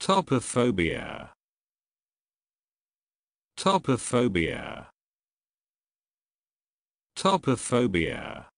Topophobia. Topophobia. Topophobia.